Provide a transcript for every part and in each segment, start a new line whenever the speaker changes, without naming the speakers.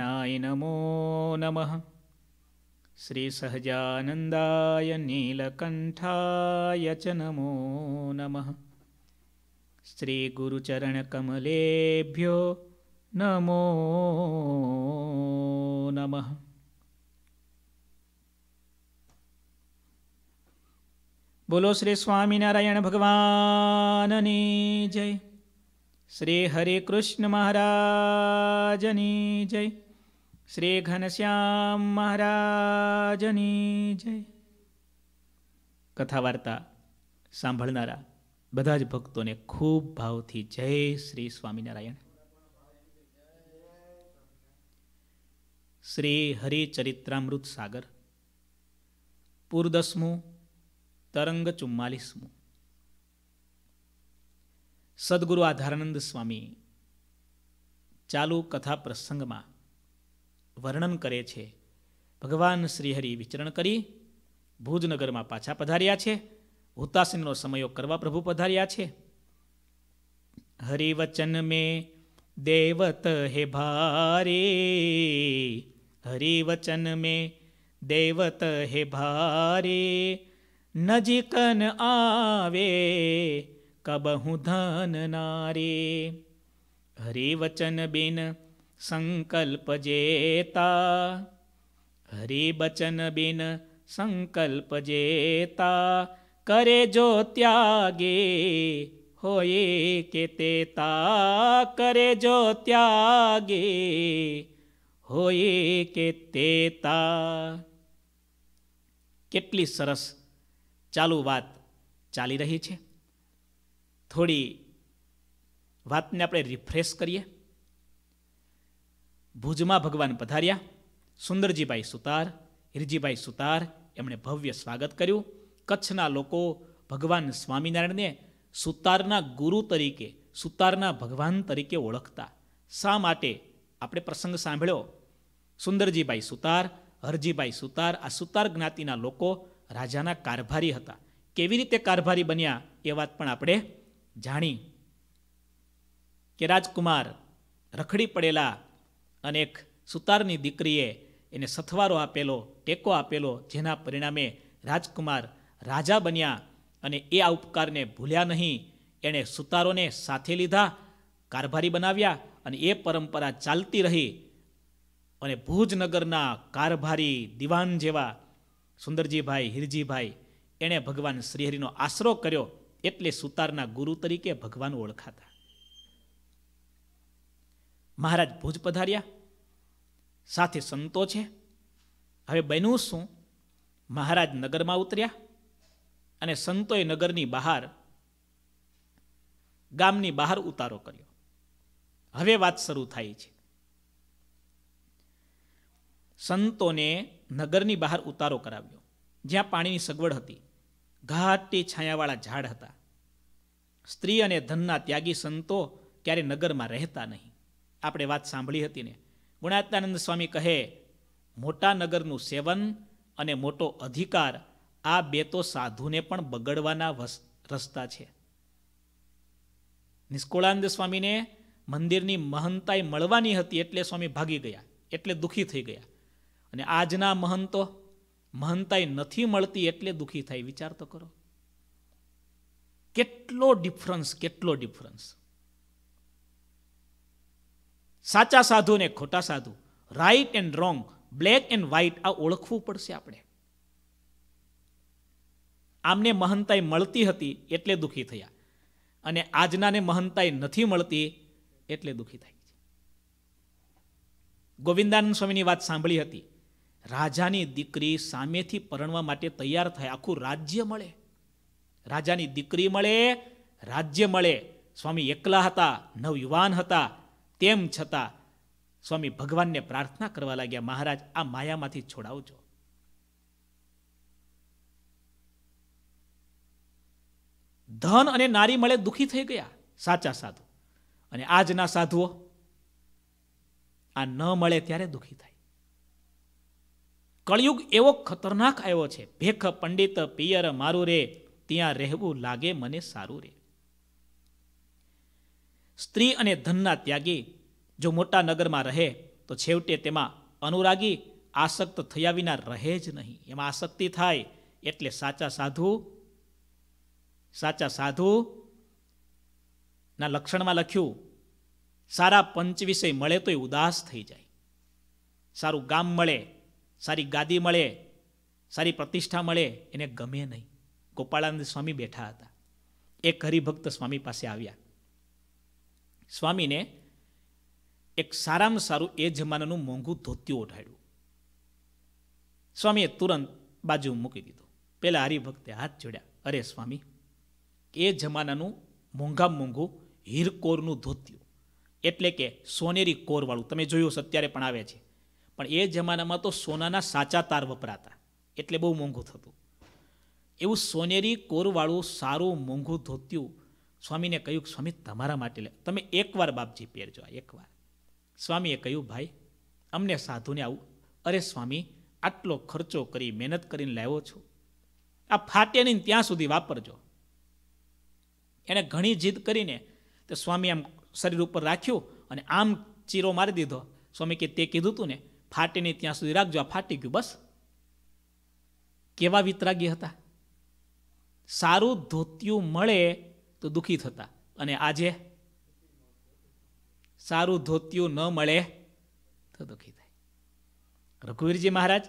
નાય નમો નમઃ શ્રી સહજાનંદાય નીલકંઠાય ચ નમો નમઃ શ્રી ગુરુચરણ કમલેભ્યો નમો નમઃ બોલો શ્રી સ્વામિનારાયણ ભગવાનની જય શ્રી હરે કૃષ્ણ મહારાજની જય શ્રી ઘનશ્યામ મહારાજની જય કથા વાર્તા સાંભળનારા બધા જ ભક્તોને ખૂબ ભાવથી જય શ્રી સ્વામિનારાયણ શ્રી હરિચરિત્રામૃત સાગર પૂરદસમું તરંગ ચુમ્માલીસમું સદગુરુ આધારાનંદ સ્વામી ચાલુ કથા પ્રસંગમાં વર્ણન કરે છે ભગવાન શ્રીહરિ વિચરણ કરી ભુજનગરમાં પાછા પધાર્યા છે હુતાસીનનો સમયો કરવા પ્રભુ પધાર્યા છે હરિવચન મે દેવત હે ભારે હરિવચન મે દેવત હે ભારે નજીકન આવે હું ધન નારે હરિવચન બિન સંકલ્પ જેતા હરિબચન બિન સંકલ્પ જેતા કરે જો ત્યાગે હોય કે તેતા કરે જો ત્યાગે હોય કે તેતા કેટલી સરસ ચાલુ વાત ચાલી રહી છે થોડી વાતને આપણે રિફ્રેશ કરીએ ભુજમાં ભગવાન પધાર્યા સુંદરજીભાઈ સુતાર હિરજીભાઈ સુતાર એમણે ભવ્ય સ્વાગત કર્યું કચ્છના લોકો ભગવાન સ્વામિનારાયણને સુતારના ગુરુ તરીકે સુતારના ભગવાન તરીકે ઓળખતા શા માટે આપણે પ્રસંગ સાંભળ્યો સુંદરજીભાઈ સુતાર હરજીભાઈ સુતાર આ સુતાર જ્ઞાતિના લોકો રાજાના કારભારી હતા કેવી રીતે કારભારી બન્યા એ વાત પણ આપણે જાણી કે રાજકુમાર રખડી પડેલા અને એક સુતારની દીકરીએ એને સથવારો આપેલો ટેકો આપેલો જેના પરિણામે રાજકુમાર રાજા બન્યા અને એ આ ઉપકારને ભૂલ્યા નહીં એણે સુતારોને સાથે લીધા કારભારી બનાવ્યા અને એ પરંપરા ચાલતી રહી અને ભુજનગરના કારભારી દિવાન જેવા સુંદરજીભાઈ હિરજીભાઈ એણે ભગવાન શ્રીહરિનો આશરો કર્યો એટલે સુતારના ગુરુ તરીકે ભગવાન ઓળખાતા મહારાજ ભુજ પધાર્યા સાથે સંતો છે હવે બન્યું શું મહારાજ નગરમાં ઉતર્યા અને સંતોએ નગરની બહાર ગામની બહાર ઉતારો કર્યો હવે વાત શરૂ થાય છે સંતોને નગરની બહાર ઉતારો કરાવ્યો જ્યાં પાણીની સગવડ હતી ઘાટી છાયાવાળા ઝાડ હતા સ્ત્રી અને ધનના ત્યાગી સંતો ક્યારે નગરમાં રહેતા નહીં આપણે વાત સાંભળી હતી ને ગુણાત્માનંદ સ્વામી કહે મોટા નગરનું સેવન અને મોટો અધિકાર આ બે તો સાધુને પણ બગડવાના રસ્તા છે નિષ્કોળાનંદ સ્વામીને મંદિરની મહંતાઈ મળવાની હતી એટલે સ્વામી ભાગી ગયા એટલે દુઃખી થઈ ગયા અને આજના મહંતો મહંતાઈ નથી મળતી એટલે દુઃખી થાય વિચાર તો કરો કેટલો ડિફરન્સ કેટલો ડિફરન્સ સાચા સાધુ ને ખોટા સાધુ right and wrong black and white આ ઓળખવું પડશે આપણે આમને મહંતાઈ મળતી હતી એટલે દુઃખી થયા અને આજનાને મહંતાઈ નથી મળતી એટલે દુઃખી થાય છે ગોવિંદાનંદ સ્વામીની વાત સાંભળી હતી રાજાની દીકરી સામેથી પરણવા માટે તૈયાર થાય આખું રાજ્ય મળે રાજાની દીકરી મળે રાજ્ય મળે સ્વામી એકલા હતા નવયુવાન હતા તેમ છતાં સ્વામી ભગવાનને પ્રાર્થના કરવા લાગ્યા મહારાજ આ માયામાંથી છોડાવજો ધન અને નારી મળે દુઃખી થઈ ગયા સાચા સાધુ અને આજના સાધુઓ આ ન મળે ત્યારે દુઃખી થાય કળિયુગ એવો ખતરનાક આવ્યો છે ભેખ પંડિત પિયર મારું રે ત્યાં રહેવું લાગે મને સારું રે સ્ત્રી અને ધનના ત્યાગી જો મોટા નગરમાં રહે તો છેવટે તેમાં અનુરાગી આસક્ત થયા વિના રહે જ નહીં એમાં આસક્તિ થાય એટલે સાચા સાધુ સાચા સાધુ ના લક્ષણમાં લખ્યું સારા પંચ વિષય મળે તો એ ઉદાસ થઈ જાય સારું ગામ મળે સારી ગાદી મળે સારી પ્રતિષ્ઠા મળે એને ગમે નહીં ગોપાળાનંદ સ્વામી બેઠા હતા એક હરિભક્ત સ્વામી પાસે આવ્યા સ્વામીને એક સારામાં સારું એ જમાનાનું મોંઘું ધોતિયું ઓઢાડ્યું સ્વામીએ તુરંત બાજુ મૂકી દીધું પહેલાં હરિભક્તે હાથ જોડ્યા અરે સ્વામી એ જમાનાનું મોંઘા મોંઘું હીરકોરનું ધોતિયું એટલે કે સોનેરી કોરવાળું તમે જોયું છે અત્યારે પણ આવે છે પણ એ જમાનામાં તો સોનાના સાચા તાર વપરાતા એટલે બહુ મોંઘું થતું એવું સોનેરી કોરવાળું સારું મોંઘું ધોતિયું સ્વામીને કહ્યું કે સ્વામી તમારા માટે લે તમે એકવાર બાપજી પહેરજો આ એકવાર સ્વામીએ કહ્યું ભાઈ અમને સાધુને આવું અરે સ્વામી આટલો ખર્ચો કરી મહેનત કરીને લાવ્યો છો આ ફાટે નહીં ત્યાં સુધી વાપરજો એણે ઘણી જીદ કરીને તે સ્વામી આમ શરીર ઉપર રાખ્યું અને આમ ચીરો મારી દીધો સ્વામી કે તે કીધું તું ને ફાટે નહીં ત્યાં સુધી રાખજો આ ફાટી ગયું બસ કેવા વિતરાગી હતા સારું ધોતિયું મળે તો દુઃખી થતા અને આજે સારું ધોત્યું ન મળે તો દુઃખી થાય રઘુવીરજી મહારાજ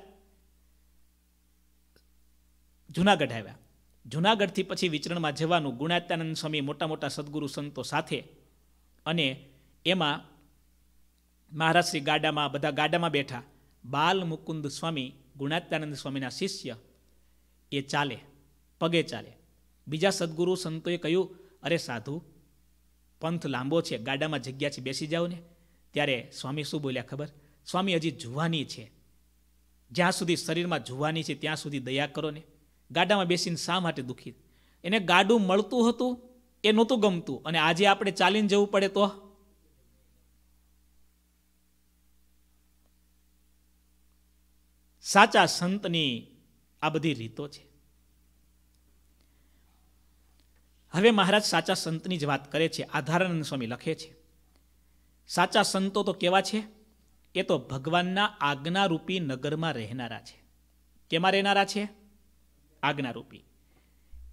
જુનાગઢ આવ્યા જુનાગઢથી પછી વિચરણમાં જવાનું ગુણાત્યાનંદ સ્વામી મોટા મોટા સદગુરુ સંતો સાથે અને એમાં મહારાજ ગાડામાં બધા ગાડામાં બેઠા બાલ મુકુંદ સ્વામી ગુણાત્યાનંદ સ્વામીના શિષ્ય એ ચાલે પગે ચાલે બીજા સદગુરુ સંતોએ કહ્યું અરે સાધુ પંથ લાંબો છે ગાડામાં જગ્યા છે બેસી જાઓ ને ત્યારે સ્વામી શું બોલ્યા ખબર સ્વામી હજી જુવાની છે જ્યાં સુધી શરીરમાં જુવાની છે ત્યાં સુધી દયા કરો ને ગાડામાં બેસીને શા માટે દુઃખી એને ગાડું મળતું હતું એ નહોતું ગમતું અને આજે આપણે ચાલીને જવું પડે તો સાચા સંતની આ બધી રીતો છે હવે મહારાજ સાચા સંતની જ વાત કરે છે આધારાનંદ સ્વામી લખે છે સાચા સંતો તો કેવા છે એ તો ભગવાનના આજ્ઞારૂપી નગરમાં રહેનારા છે કેમાં રહેનારા છે આજ્ઞારૂપી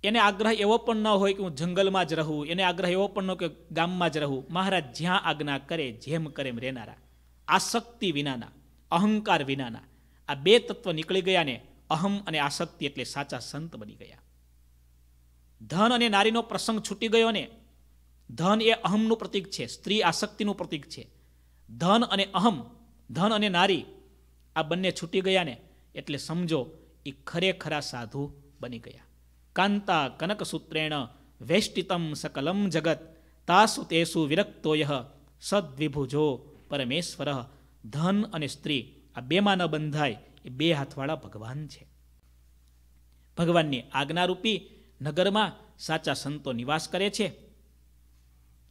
એને આગ્રહ એવો પણ ન હોય કે હું જંગલમાં જ રહું એને આગ્રહ એવો પણ ન કે ગામમાં જ રહું મહારાજ જ્યાં આજ્ઞા કરે જેમ કરે એમ રહેનારા આસક્તિ વિનાના અહંકાર વિનાના આ બે તત્વ નીકળી ગયા ને અહમ અને આસક્તિ એટલે સાચા સંત બની ગયા ધન અને નારીનો પ્રસંગ છૂટી ગયો ને ધન એ અહમનું પ્રતીક છે સ્ત્રી આસક્તિનું પ્રતીક છે ધન અને અહમ ધન અને નારી આ બંને છૂટી ગયા ને એટલે સમજો એ ખરેખરા સાધુ બની ગયા કાંતા કનક સૂત્રેણ વૈષ્ટિતમ સકલમ જગત તાસુ તેસુ વિરક્તોય સદ્વિભુજો પરમેશ્વર ધન અને સ્ત્રી આ બેમાં ન બંધાય એ બે હાથવાળા ભગવાન છે ભગવાનની આજ્ઞારૂપી નગરમાં સાચા સંતો નિવાસ કરે છે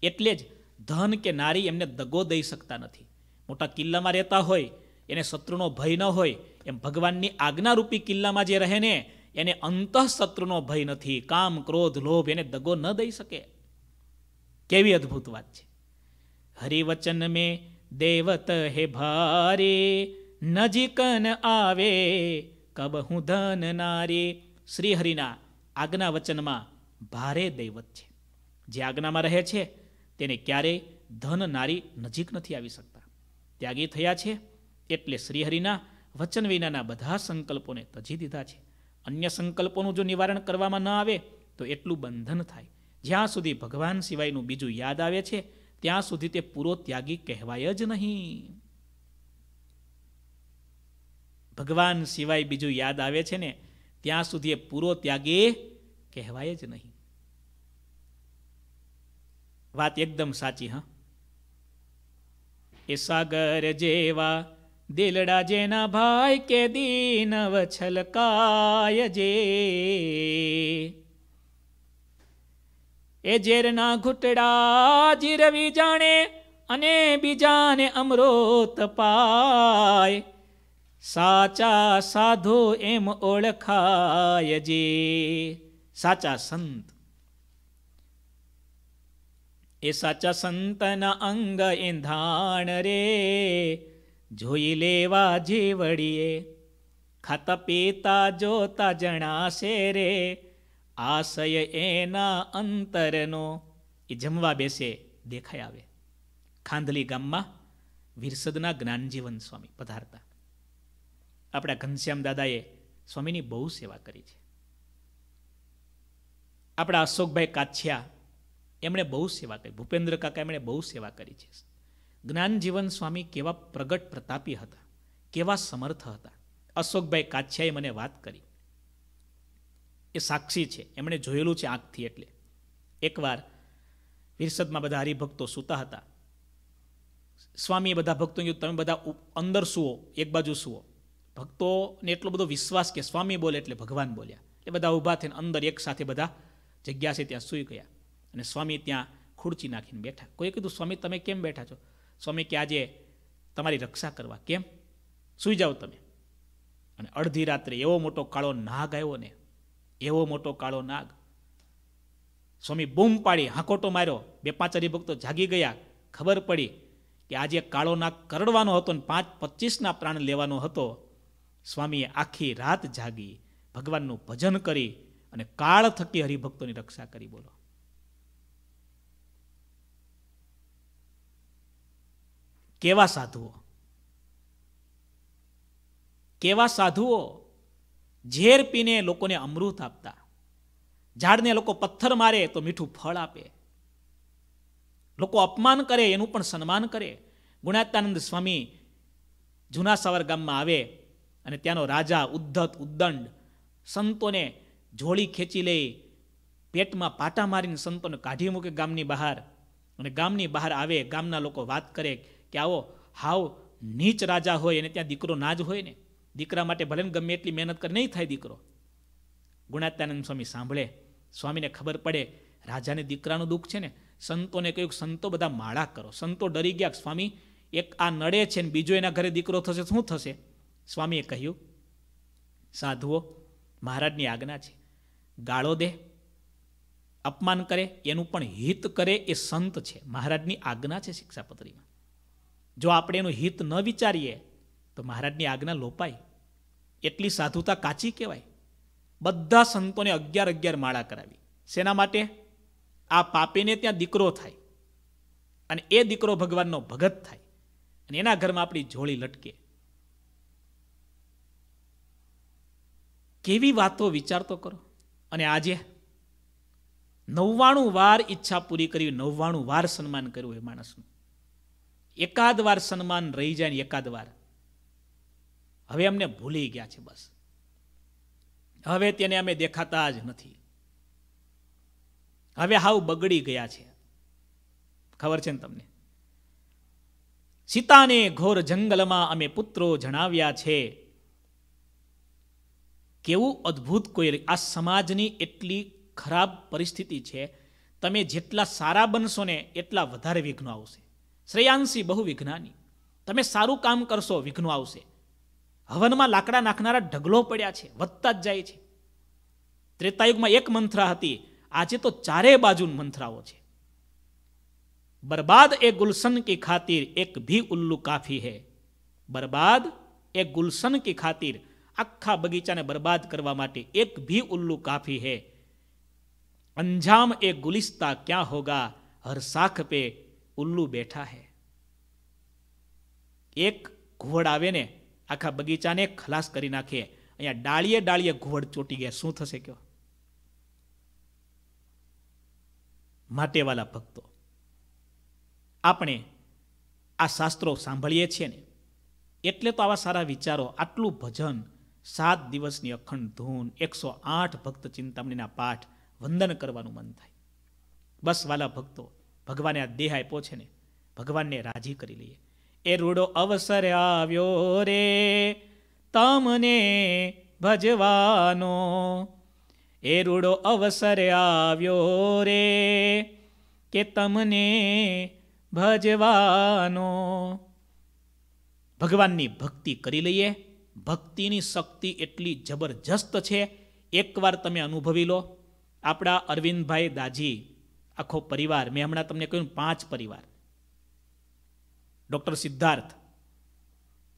એટલે જ ધન કે નારી એમને દગો દઈ શકતા નથી મોટા કિલ્લામાં રહેતા હોય એને શત્રુનો ભય ન હોય એમ ભગવાનની આજ્ઞારૂપી કિલ્લામાં જે રહે ને એને અંતઃ શત્રુનો ભય નથી કામ ક્રોધ લોભ એને દગો ન દઈ શકે કેવી અદ્ભુત વાત છે હરિવચન મેં દેવત હે ભારે નજીકન આવે કબ હું ધન નારી શ્રીહરિના આજ્ઞા વચનમાં ભારે દૈવત છે જે આજ્ઞામાં રહે છે તેને ક્યારેય ધન નારી નજીક નથી આવી શકતા ત્યાગી થયા છે એટલે શ્રીહરિના વચન વિનાના બધા સંકલ્પોને તજી દીધા છે અન્ય સંકલ્પોનું જો નિવારણ કરવામાં ન આવે તો એટલું બંધન થાય જ્યાં સુધી ભગવાન સિવાયનું બીજું યાદ આવે છે ત્યાં સુધી તે પૂરો ત્યાગી કહેવાય જ નહીં ભગવાન સિવાય બીજું યાદ આવે છે ને ત્યાં સુધી એ પૂરો ત્યાગે કહેવાય જ નહીં વાત એકદમ સાચી હા એ સાગર જેવા દિલડા જેના ભાઈ કે દીનવ છલકાય જે એ ઝેરના ઘૂંટડા જીરવી જાણે અને બીજાને અમૃત પાય સાચા સાધુ એમ ઓળખાય જે સાચા સંત એ સાચા સંતના અંગ એંધાણ રે જોઈ લેવા જીવડીએ ખાતા પીતા જોતા જણાશે રે આશય એના અંતરનો એ જમવા બેસે દેખાય આવે ખાંદલી ગામમાં વિરસદના જ્ઞાનજીવન સ્વામી પધારતા આપણા ઘનશ્યામ દાદાએ સ્વામીની બહુ સેવા કરી છે આપણા અશોકભાઈ કાછિયા એમણે બહુ સેવા કરી ભૂપેન્દ્ર કાકા એમણે બહુ સેવા કરી છે જ્ઞાનજીવન સ્વામી કેવા પ્રગટ પ્રતાપી હતા કેવા સમર્થ હતા અશોકભાઈ કાછિયાએ મને વાત કરી એ સાક્ષી છે એમણે જોયેલું છે આંખથી એટલે એકવાર વિરસદમાં બધા હરિભક્તો સૂતા હતા સ્વામીએ બધા ભક્તો કીધું તમે બધા અંદર સૂઓ એક બાજુ સૂઓ ભક્તોને એટલો બધો વિશ્વાસ કે સ્વામી બોલે એટલે ભગવાન બોલ્યા એટલે બધા ઊભા થઈને અંદર એક સાથે બધા જગ્યા છે ત્યાં સૂઈ ગયા અને સ્વામી ત્યાં ખુરચી નાખીને બેઠા કોઈ કીધું સ્વામી તમે કેમ બેઠા છો સ્વામી કે આજે તમારી રક્ષા કરવા કેમ સૂઈ જાઓ તમે અને અડધી રાત્રે એવો મોટો કાળો નાગ આવ્યો ને એવો મોટો કાળો નાગ સ્વામી બૂમ પાડી હાંકોટો માર્યો બે પાંચ હરિભક્તો જાગી ગયા ખબર પડી કે આજે કાળો નાગ કરડવાનો હતો ને પાંચ પચીસના પ્રાણ લેવાનો હતો સ્વામીએ આખી રાત જાગી ભગવાનનું ભજન કરી અને કાળ થકી હરિભક્તોની રક્ષા કરી બોલો કેવા સાધુઓ કેવા સાધુઓ ઝેર પીને લોકોને અમૃત આપતા ઝાડને લોકો પથ્થર મારે તો મીઠું ફળ આપે લોકો અપમાન કરે એનું પણ સન્માન કરે ગુણાત્માનંદ સ્વામી જૂના સાવર ગામમાં આવે અને ત્યાંનો રાજા ઉદ્ધત ઉદ્દંડ સંતોને જોળી ખેંચી લઈ પેટમાં પાટા મારીને સંતોને કાઢી મૂકે ગામની બહાર અને ગામની બહાર આવે ગામના લોકો વાત કરે કે આવો હાવ નીચ રાજા હોય અને ત્યાં દીકરો ના જ હોય ને દીકરા માટે ભલે ગમે એટલી મહેનત કરે નહીં થાય દીકરો ગુણાત્યાનંદ સ્વામી સાંભળે સ્વામીને ખબર પડે રાજાને દીકરાનું દુઃખ છે ને સંતોને કહ્યું સંતો બધા માળા કરો સંતો ડરી ગયા સ્વામી એક આ નડે છે ને બીજો એના ઘરે દીકરો થશે શું થશે સ્વામીએ કહ્યું સાધુઓ મહારાજની આજ્ઞા છે ગાળો દે અપમાન કરે એનું પણ હિત કરે એ સંત છે મહારાજની આજ્ઞા છે શિક્ષાપત્રીમાં જો આપણે એનું હિત ન વિચારીએ તો મહારાજની આજ્ઞા લોપાય એટલી સાધુતા કાચી કહેવાય બધા સંતોને અગિયાર અગિયાર માળા કરાવી શેના માટે આ પાપીને ત્યાં દીકરો થાય અને એ દીકરો ભગવાનનો ભગત થાય અને એના ઘરમાં આપણી જોળી લટકે કેવી વાતો વિચારતો કરો અને આજે નવ્વાણું વાર ઈચ્છા પૂરી કરી નવ્વાણું વાર સન્માન કર્યું એ માણસનું એકાદ વાર સન્માન રહી જાય ને એકાદ વાર હવે અમને ભૂલી ગયા છે બસ હવે તેને અમે દેખાતા જ નથી હવે હાવ બગડી ગયા છે ખબર છે ને તમને સીતાને ઘોર જંગલમાં અમે પુત્રો જણાવ્યા છે કેવું અદ્ભુત કોઈ આ સમાજની એટલી ખરાબ પરિસ્થિતિ છે તમે જેટલા સારા બનશો ને એટલા વધારે વિઘ્નો આવશે શ્રેયાંશી બહુ વિઘ્નાની તમે સારું કામ કરશો વિઘ્નો આવશે હવનમાં લાકડા નાખનારા ઢગલો પડ્યા છે વધતા જ જાય છે ત્રેતાયુગમાં એક મંથરા હતી આજે તો ચારે બાજુ મંથરાઓ છે બરબાદ એ ગુલશન કી ખાતીર એક ભી ઉલ્લુ કાફી હે બરબાદ એ ગુલશન કી ખાતીર આખા બગીચાને બરબાદ કરવા માટે એક ભી ઉલ્લુ કાફી હે અંજામ એ ગુલિસ્તા ક્યાં હોગા હર સાખ પે ઉલ્લુ બેઠા હે એક ઘુવડ આવે ને આખા બગીચાને ખલાસ કરી નાખે અહીંયા ડાળીએ ડાળીએ ઘુવડ ચોટી ગયા શું થશે કયો માટેવાલા ભક્તો આપણે આ શાસ્ત્રો સાંભળીએ છીએ ને એટલે તો આવા સારા વિચારો આટલું ભજન સાત દિવસની અખંડ ધૂન એકસો આઠ ભક્ત ચિંતામણીના પાઠ વંદન કરવાનું મન થાય બસ વાલા ભક્તો ભગવાને આ દેહ આપ્યો છે ને ભગવાનને રાજી કરી લઈએ એ રૂડો અવસર આવ્યો રે તમને ભજવાનો એ રૂડો અવસર આવ્યો રે કે તમને ભજવાનો ભગવાનની ભક્તિ કરી લઈએ ભક્તિની શક્તિ એટલી જબરજસ્ત છે એકવાર તમે અનુભવી લો આપણા અરવિંદભાઈ દાજી આખો પરિવાર મેં હમણાં તમને કહ્યું પાંચ પરિવાર ડૉક્ટર સિદ્ધાર્થ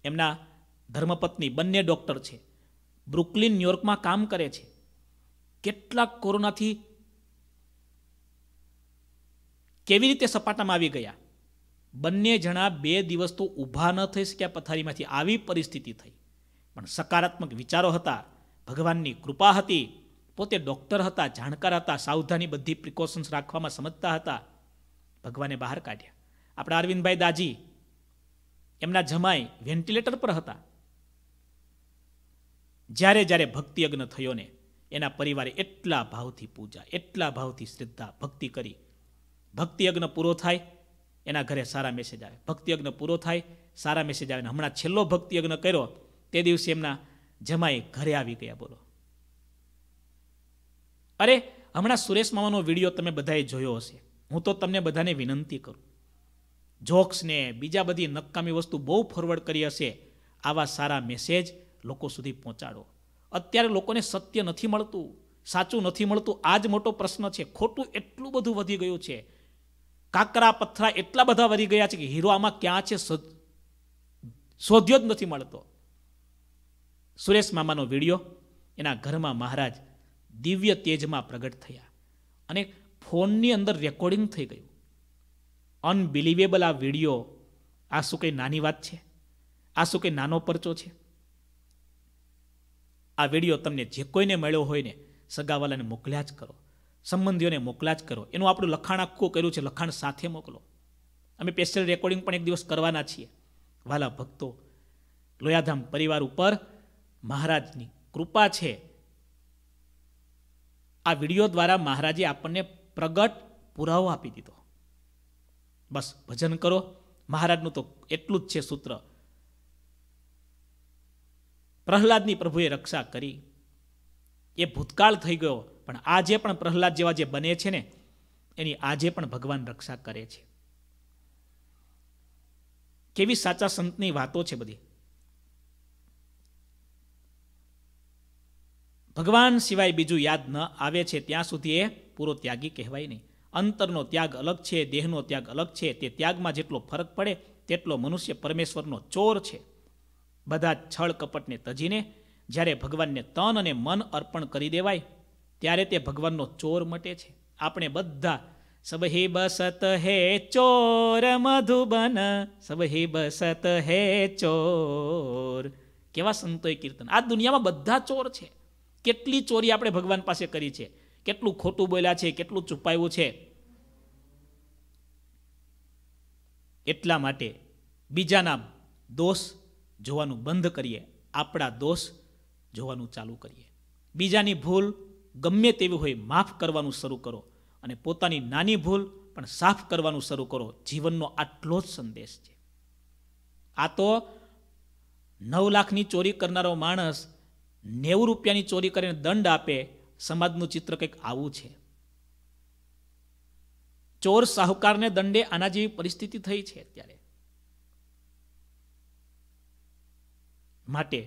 એમના ધર્મપત્ની બંને ડૉક્ટર છે બ્રુકલિન ન્યુયોર્કમાં કામ કરે છે કેટલાક કોરોનાથી કેવી રીતે સપાટામાં આવી ગયા બંને જણા બે દિવસ તો ઊભા ન થઈ શક્યા પથારીમાંથી આવી પરિસ્થિતિ થઈ પણ સકારાત્મક વિચારો હતા ભગવાનની કૃપા હતી પોતે ડૉક્ટર હતા જાણકાર હતા સાવધાની બધી પ્રિકોશન્સ રાખવામાં સમજતા હતા ભગવાને બહાર કાઢ્યા આપણા અરવિંદભાઈ દાજી એમના જમાઈ વેન્ટિલેટર પર હતા જ્યારે જ્યારે ભક્તિ યજ્ઞ થયો ને એના પરિવારે એટલા ભાવથી પૂજા એટલા ભાવથી શ્રદ્ધા ભક્તિ કરી ભક્તિયજ્ઞ પૂરો થાય એના ઘરે સારા મેસેજ આવે ભક્તિયજ્ઞ પૂરો થાય સારા મેસેજ આવે ને હમણાં છેલ્લો ભક્તિયજ્ઞ કર્યો તે દિવસે એમના જમાઈ ઘરે આવી ગયા બોલો અરે હમણાં સુરેશ મામાનો વિડીયો તમે બધાએ જોયો હશે હું તો તમને બધાને વિનંતી કરું જોક્સને બીજા બધી નકામી વસ્તુ બહુ ફોરવર્ડ કરી હશે આવા સારા મેસેજ લોકો સુધી પહોંચાડો અત્યારે લોકોને સત્ય નથી મળતું સાચું નથી મળતું આ જ મોટો પ્રશ્ન છે ખોટું એટલું બધું વધી ગયું છે કાકરા પથરા એટલા બધા વધી ગયા છે કે હીરો આમાં ક્યાં છે શોધ્યો જ નથી મળતો સુરેશ મામાનો વિડીયો એના ઘરમાં મહારાજ દિવ્ય તેજમાં પ્રગટ થયા અને ફોનની અંદર રેકોર્ડિંગ થઈ ગયું અનબિલિવેબલ આ વિડીયો આ શું કંઈ નાની વાત છે આ શું કંઈ નાનો પરચો છે આ વિડીયો તમને જે કોઈને મળ્યો હોય ને સગાવાલાને મોકલ્યા જ કરો સંબંધીઓને મોકલા જ કરો એનું આપણું લખાણ આખું કર્યું છે લખાણ સાથે મોકલો અમે સ્પેશિયલ રેકોર્ડિંગ પણ એક દિવસ કરવાના છીએ વાલા ભક્તો લોયાધામ પરિવાર ઉપર મહારાજની કૃપા છે આ વિડીયો દ્વારા મહારાજે આપણને પ્રગટ પુરાવો આપી દીધો બસ ભજન કરો મહારાજનું તો એટલું જ છે સૂત્ર પ્રહલાદની પ્રભુએ રક્ષા કરી એ ભૂતકાળ થઈ ગયો પણ આજે પણ પ્રહલાદ જેવા જે બને છે ને એની આજે પણ ભગવાન રક્ષા કરે છે કેવી સાચા સંતની વાતો છે બધી ભગવાન સિવાય બીજું યાદ ન આવે છે ત્યાં સુધી એ પૂરો ત્યાગી કહેવાય નહીં અંતરનો ત્યાગ અલગ છે દેહનો ત્યાગ અલગ છે તે ત્યાગમાં જેટલો ફરક પડે તેટલો મનુષ્ય પરમેશ્વરનો ચોર છે બધા છળ કપટને તજીને જ્યારે ભગવાનને તન અને મન અર્પણ કરી દેવાય ત્યારે તે ભગવાનનો ચોર મટે છે આપણે બધા સબહી બસત હે ચોર મધુબન સબહી બસત હે ચોર કેવા સંતોય કીર્તન આ દુનિયામાં બધા ચોર છે કેટલી ચોરી આપણે ભગવાન પાસે કરી છે કેટલું ખોટું બોલ્યા છે કેટલું છુપાયું છે એટલા માટે બીજાના દોષ જોવાનું બંધ કરીએ આપણા દોષ જોવાનું ચાલુ કરીએ બીજાની ભૂલ ગમે તેવી હોય માફ કરવાનું શરૂ કરો અને પોતાની નાની ભૂલ પણ સાફ કરવાનું શરૂ કરો જીવનનો આટલો જ સંદેશ છે આ તો નવ લાખની ચોરી કરનારો માણસ નેવું રૂપિયાની ચોરી કરીને દંડ આપે સમાજનું ચિત્ર કંઈક આવું છે ચોર સાહુકારને દંડે આના જેવી પરિસ્થિતિ થઈ છે અત્યારે માટે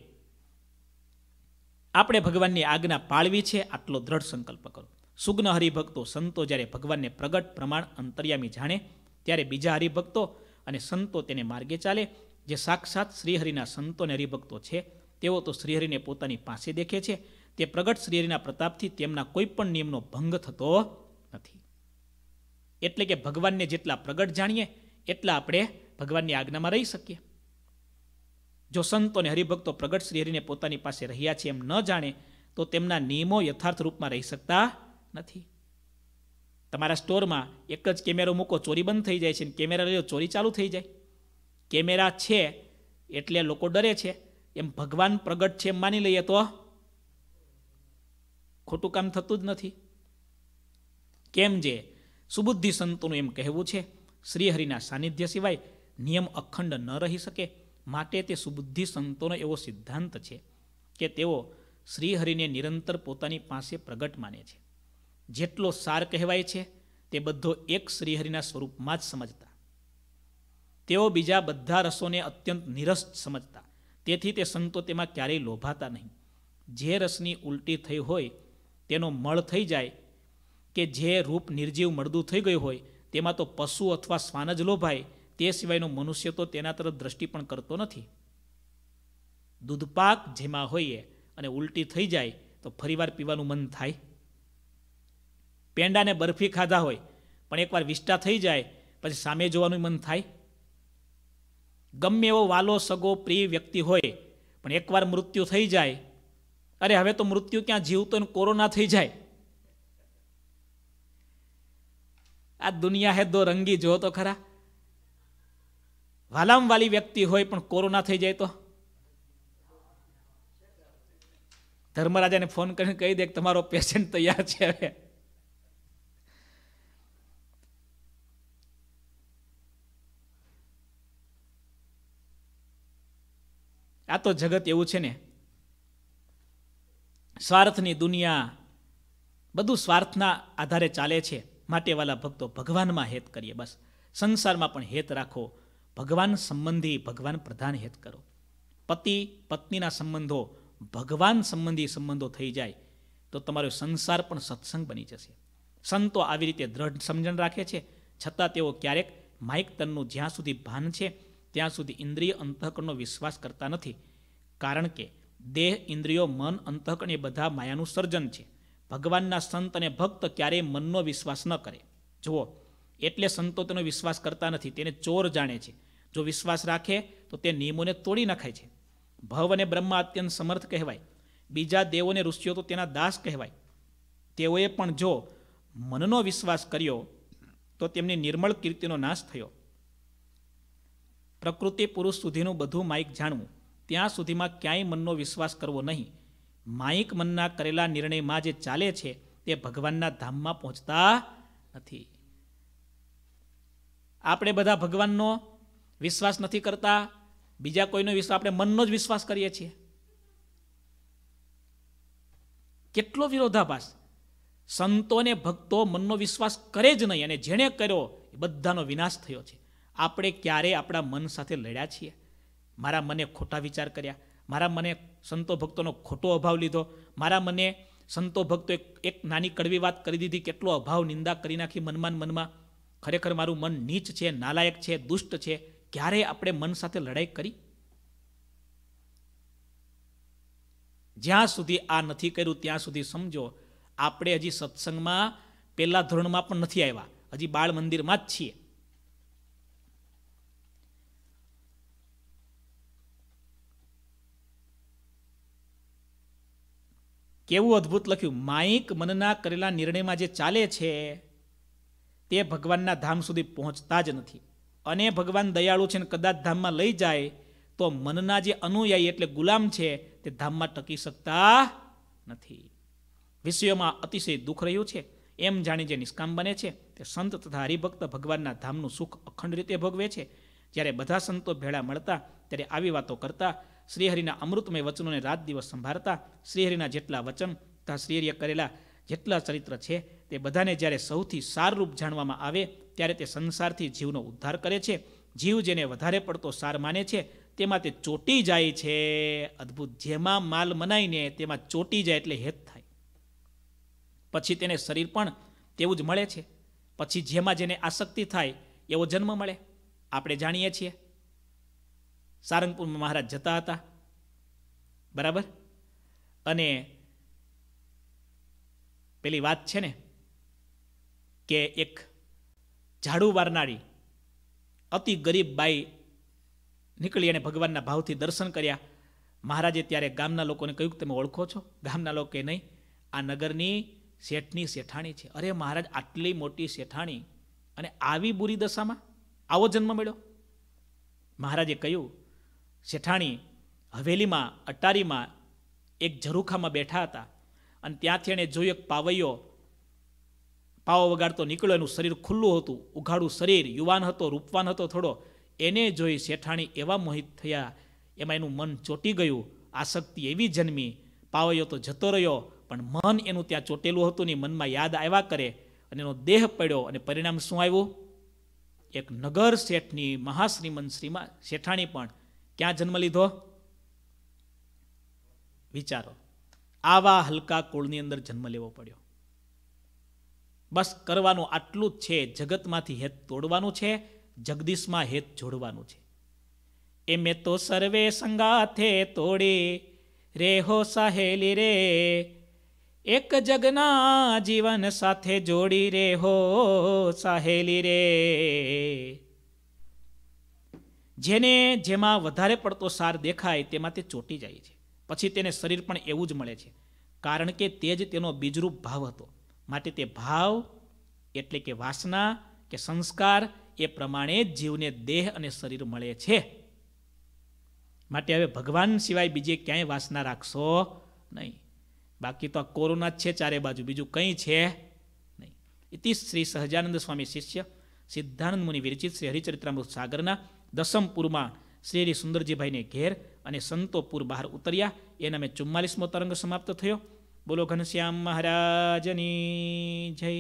આપણે ભગવાનની આજ્ઞા પાળવી છે આટલો દ્રઢ સંકલ્પ કરો સુગ્ન હરિભક્તો સંતો જ્યારે ભગવાનને પ્રગટ પ્રમાણ અંતર્યામી જાણે ત્યારે બીજા હરિભક્તો અને સંતો તેને માર્ગે ચાલે જે સાક્ષાત શ્રીહરિના સંતો અને હરિભક્તો છે તેઓ તો શ્રીહરિને પોતાની પાસે દેખે છે તે પ્રગટ શ્રીહરિના પ્રતાપથી તેમના કોઈ પણ નિયમનો ભંગ થતો નથી એટલે કે ભગવાનને જેટલા પ્રગટ જાણીએ એટલા આપણે ભગવાનની આજ્ઞામાં રહી શકીએ જો સંતો અને હરિભક્તો પ્રગટ શ્રીહરિને પોતાની પાસે રહ્યા છે એમ ન જાણે તો તેમના નિયમો યથાર્થ રૂપમાં રહી શકતા નથી તમારા સ્ટોરમાં એક જ કેમેરો મૂકો ચોરી બંધ થઈ જાય છે અને કેમેરા રહ્યો ચોરી ચાલુ થઈ જાય કેમેરા છે એટલે લોકો ડરે છે એમ ભગવાન પ્રગટ છે એમ માની લઈએ તો ખોટું કામ થતું જ નથી કેમ જે સુબુદ્ધિ સંતોનું એમ કહેવું છે શ્રીહરિના સાનિધ્ય સિવાય નિયમ અખંડ ન રહી શકે માટે તે સુબુદ્ધિ સંતોનો એવો સિદ્ધાંત છે કે તેઓ શ્રીહરિને નિરંતર પોતાની પાસે પ્રગટ માને છે જેટલો સાર કહેવાય છે તે બધો એક શ્રીહરિના સ્વરૂપમાં જ સમજતા તેઓ બીજા બધા રસોને અત્યંત નિરસ સમજતા તેથી તે સંતો તેમાં ક્યારેય લોભાતા નહીં જે રસની ઉલટી થઈ હોય તેનો મળ થઈ જાય કે જે રૂપ નિર્જીવ મળદું થઈ ગયું હોય તેમાં તો પશુ અથવા શ્વાન જ લોભાય તે સિવાયનો મનુષ્ય તો તેના તરફ દ્રષ્ટિ પણ કરતો નથી દૂધપાક જેમાં હોઈએ અને ઉલટી થઈ જાય તો ફરીવાર પીવાનું મન થાય પેંડાને બરફી ખાધા હોય પણ એકવાર વિષ્ટા થઈ જાય પછી સામે જોવાનું મન થાય ગમે એવો વાલો સગો પ્રિય વ્યક્તિ હોય પણ એકવાર મૃત્યુ થઈ જાય અરે હવે તો મૃત્યુ ક્યાં જીવતો કોરોના થઈ જાય આ દુનિયા હે દો રંગી જો તો ખરા વાલામ વાલી વ્યક્તિ હોય પણ કોરોના થઈ જાય તો ધર્મરાજાને ફોન કરીને કહી દે કે તમારો પેશન્ટ તૈયાર છે હવે આ તો જગત એવું છે ને સ્વાર્થની દુનિયા બધું સ્વાર્થના આધારે ચાલે છે માટેવાલા ભક્તો ભગવાનમાં હેત કરીએ બસ સંસારમાં પણ હેત રાખો ભગવાન સંબંધી ભગવાન પ્રધાન હેત કરો પતિ પત્નીના સંબંધો ભગવાન સંબંધી સંબંધો થઈ જાય તો તમારો સંસાર પણ સત્સંગ બની જશે સંતો આવી રીતે દ્રઢ સમજણ રાખે છે છતાં તેઓ ક્યારેક માઇક તનનું જ્યાં સુધી ભાન છે ત્યાં સુધી ઇન્દ્રિય અંતઃકરણનો વિશ્વાસ કરતા નથી કારણ કે દેહ ઇન્દ્રિયો મન અંતઃકરણ એ બધા માયાનું સર્જન છે ભગવાનના સંત અને ભક્ત ક્યારેય મનનો વિશ્વાસ ન કરે જુઓ એટલે સંતો તેનો વિશ્વાસ કરતા નથી તેને ચોર જાણે છે જો વિશ્વાસ રાખે તો તે નિયમોને તોડી નાખાય છે ભવ અને બ્રહ્મા અત્યંત સમર્થ કહેવાય બીજા દેવોને ઋષિઓ તો તેના દાસ કહેવાય તેઓએ પણ જો મનનો વિશ્વાસ કર્યો તો તેમની નિર્મળ કીર્તિનો નાશ થયો પ્રકૃતિ પુરુષ સુધીનું બધું માઇક જાણવું ત્યાં સુધીમાં ક્યાંય મનનો વિશ્વાસ કરવો નહીં માઇક મનના કરેલા નિર્ણયમાં જે ચાલે છે તે ભગવાનના ધામમાં પહોંચતા નથી આપણે બધા ભગવાનનો વિશ્વાસ નથી કરતા બીજા કોઈનો વિશ્વાસ આપણે મનનો જ વિશ્વાસ કરીએ છીએ કેટલો વિરોધાભાસ સંતો અને ભક્તો મનનો વિશ્વાસ કરે જ નહીં અને જેણે કર્યો એ બધાનો વિનાશ થયો છે આપણે ક્યારે આપણા મન સાથે લડ્યા છીએ મારા મને ખોટા વિચાર કર્યા મારા મને સંતો ભક્તોનો ખોટો અભાવ લીધો મારા મને સંતો ભક્તો એક નાની કડવી વાત કરી દીધી કેટલો અભાવ નિંદા કરી નાખી મનમાં મનમાં ખરેખર મારું મન નીચ છે નાલાયક છે દુષ્ટ છે ક્યારે આપણે મન સાથે લડાઈ કરી જ્યાં સુધી આ નથી કર્યું ત્યાં સુધી સમજો આપણે હજી સત્સંગમાં પહેલા ધોરણમાં પણ નથી આવ્યા હજી બાળ મંદિરમાં જ છીએ કેવું અદ્ભુત લખ્યું માયિક મનના કરેલા નિર્ણયમાં જે ચાલે છે તે ભગવાનના ધામ સુધી પહોંચતા જ નથી અને ભગવાન દયાળુ છે ને કદાચ ધામમાં લઈ જાય તો મનના જે અનુયાયી એટલે ગુલામ છે તે ધામમાં ટકી શકતા નથી વિષયોમાં અતિશય દુઃખ રહ્યું છે એમ જાણી જે નિષ્કામ બને છે તે સંત તથા હરિભક્ત ભગવાનના ધામનું સુખ અખંડ રીતે ભોગવે છે જ્યારે બધા સંતો ભેળા મળતા ત્યારે આવી વાતો કરતા શ્રીહરિના અમૃતમય વચનોને રાત દિવસ સંભાળતા શ્રીહરિના જેટલા વચન તથા શ્રીહરિએ કરેલા જેટલા ચરિત્ર છે તે બધાને જ્યારે સૌથી સારરૂપ જાણવામાં આવે ત્યારે તે સંસારથી જીવનો ઉદ્ધાર કરે છે જીવ જેને વધારે પડતો સાર માને છે તેમાં તે ચોટી જાય છે અદ્ભુત જેમાં માલ મનાઈને તેમાં ચોટી જાય એટલે હેત થાય પછી તેને શરીર પણ તેવું જ મળે છે પછી જેમાં જેને આસક્તિ થાય એવો જન્મ મળે આપણે જાણીએ છીએ સારંગપુરમાં મહારાજ જતા હતા બરાબર અને પેલી વાત છે ને કે એક ઝાડુ વારનારી અતિ ગરીબ બાઈ નીકળી અને ભગવાનના ભાવથી દર્શન કર્યા મહારાજે ત્યારે ગામના લોકોને કહ્યું કે તમે ઓળખો છો ગામના લોકે નહીં આ નગરની શેઠની શેઠાણી છે અરે મહારાજ આટલી મોટી શેઠાણી અને આવી બુરી દશામાં આવો જન્મ મળ્યો મહારાજે કહ્યું શેઠાણી હવેલીમાં અટારીમાં એક ઝરૂખામાં બેઠા હતા અને ત્યાંથી એણે જોયું એક પાવૈયો પાવો વગાડતો નીકળ્યો એનું શરીર ખુલ્લું હતું ઉઘાડું શરીર યુવાન હતો રૂપવાન હતો થોડો એને જોઈ શેઠાણી એવા મોહિત થયા એમાં એનું મન ચોટી ગયું આસક્તિ એવી જન્મી પાવૈયો તો જતો રહ્યો પણ મન એનું ત્યાં ચોટેલું હતું ને મનમાં યાદ આવ્યા કરે અને એનો દેહ પડ્યો અને પરિણામ શું આવ્યું એક નગર શેઠની મહાશ્રીમંત શ્રીમાં શેઠાણી પણ ક્યાં જન્મ લીધો વિચારો આવા હલકા કુળની અંદર જન્મ લેવો પડ્યો બસ કરવાનું આટલું જ છે જગતમાંથી હેત તોડવાનું છે જગદીશમાં હેત જોડવાનું છે એ મેં તો સર્વે સંગાથે તોડી રે હો સહેલી રે એક જગના જીવન સાથે જોડી રે હો સહેલી રે જેને જેમાં વધારે પડતો સાર દેખાય તેમાં તે ચોંટી જાય છે પછી તેને શરીર પણ એવું જ મળે છે કારણ કે તે જ તેનો બીજરૂપ ભાવ હતો માટે તે ભાવ એટલે કે વાસના કે સંસ્કાર એ પ્રમાણે જીવને દેહ અને શરીર મળે છે માટે હવે ભગવાન સિવાય બીજે ક્યાંય વાસના રાખશો નહીં બાકી તો આ કોરોના જ છે ચારે બાજુ બીજું કંઈ છે નહીં ઇતિ શ્રી સહજાનંદ સ્વામી શિષ્ય સિદ્ધાનંદ મુનિ વિરચિત શ્રી હરિચરિત્રામૃત સાગરના દસમપુરમાં શ્રી સુંદરજીભાઈને ઘેર અને સંતોપુર બહાર ઉતર્યા એના મેં ચુમ્માલીસમો તરંગ સમાપ્ત થયો બોલો ઘનશ્યામ મહારાજની જય